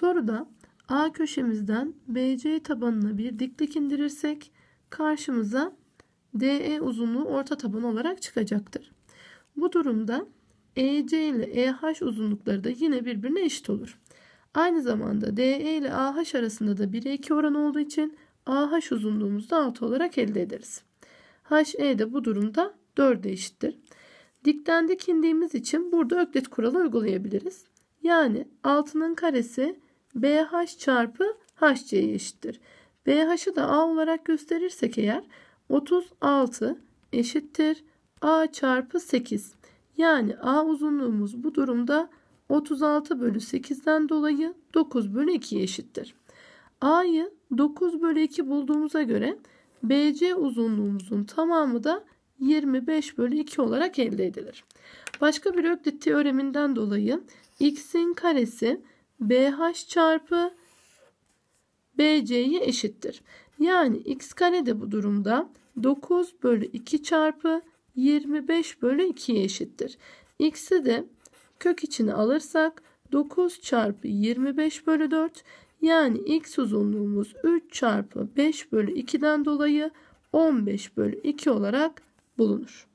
Soruda A köşemizden BC tabanına bir diklik indirirsek karşımıza DE uzunluğu orta taban olarak çıkacaktır. Bu durumda EC ile EH uzunlukları da yine birbirine eşit olur. Aynı zamanda DE ile AH arasında da 1'e 2 oran olduğu için AH uzunluğumuzu da 6 olarak elde ederiz. HE de bu durumda 4'e eşittir. Dikten dik indiğimiz için burada öklit kuralı uygulayabiliriz. Yani 6'nın karesi BH çarpı HC'ye eşittir. BH'ı da A olarak gösterirsek eğer 36 eşittir A çarpı 8. Yani A uzunluğumuz bu durumda 36 bölü 8'den dolayı 9 bölü 2 eşittir. A'yı 9 bölü 2 bulduğumuza göre BC uzunluğumuzun tamamı da 25 bölü 2 olarak elde edilir. Başka bir Öklit teoreminden dolayı x'in karesi BH çarpı BC'ye eşittir. Yani x kare de bu durumda 9 bölü 2 çarpı 25 bölü 2'ye eşittir. X'i de kök içine alırsak 9 çarpı 25 bölü 4 yani x uzunluğumuz 3 çarpı 5 bölü 2'den dolayı 15 bölü 2 olarak bulunur.